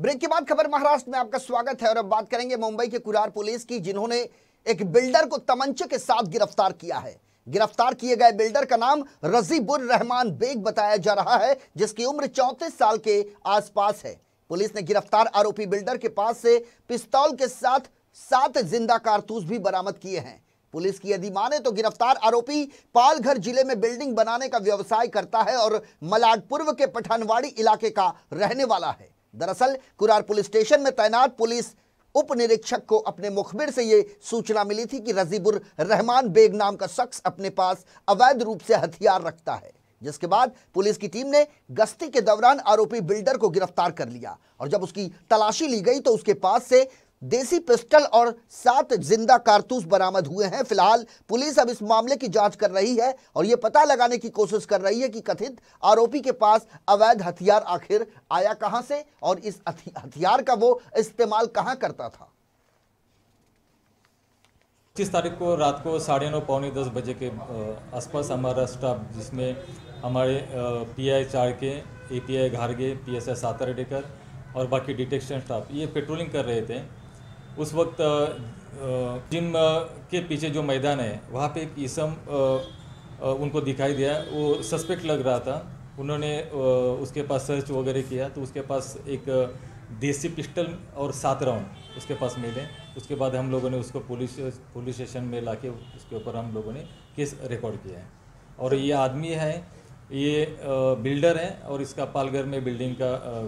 break के बाद खबर महाराष्ट्र में आपका स्वागत है और अब बात करेंगे मुंबई के कुरार पुलिस की जिन्होंने एक बिल्डर को तमंचे के साथ गिरफ्तार किया है गिरफ्तार किए गए बिल्डर का नाम रजीबुर रहमान बेग बताया जा रहा है जिसकी उम्र चौंतीस साल के आसपास है पुलिस ने गिरफ्तार आरोपी बिल्डर के पास से पिस्तौल के साथ सात जिंदा कारतूस भी बरामद किए हैं पुलिस की यदि माने तो गिरफ्तार आरोपी पालघर जिले में बिल्डिंग बनाने का व्यवसाय करता है और मलाडपुर के पठानवाड़ी इलाके का रहने वाला है दरअसल कुरार पुलिस स्टेशन में तैनात पुलिस उप निरीक्षक को अपने मुखबिर से ये सूचना मिली थी कि रजीबुर रहमान बेग नाम का शख्स अपने पास अवैध रूप से हथियार रखता है जिसके बाद पुलिस की टीम ने गश्ती के दौरान आरोपी बिल्डर को गिरफ्तार कर लिया और जब उसकी तलाशी ली गई तो उसके पास से देसी पिस्टल और सात जिंदा कारतूस बरामद हुए हैं फिलहाल पुलिस अब इस मामले की जांच कर रही है और यह पता लगाने की कोशिश कर रही है कि कथित आरोपी के पास अवैध हथियार आखिर आया कहां से और इस हथियार का वो इस्तेमाल कहां करता था पच्चीस तारीख को रात को साढ़े नौ पौने दस बजे के आसपास हमारा स्टाफ जिसमें हमारे पी आई के ए पी आई घारगे पी एस आई सातारेडेकर और बाकी डिटेक्शन स्टाफ ये पेट्रोलिंग कर रहे थे उस वक्त जिम के पीछे जो मैदान है वहाँ पे एक ईसम उनको दिखाई दिया वो सस्पेक्ट लग रहा था उन्होंने उसके पास सर्च वगैरह किया तो उसके पास एक देसी पिस्टल और सात राउंड उसके पास मिले उसके बाद हम लोगों ने उसको पुलिस पुलिस स्टेशन में ला के उसके ऊपर हम लोगों ने केस रिकॉर्ड किया है और ये आदमी है ये बिल्डर है और इसका पालघर में बिल्डिंग का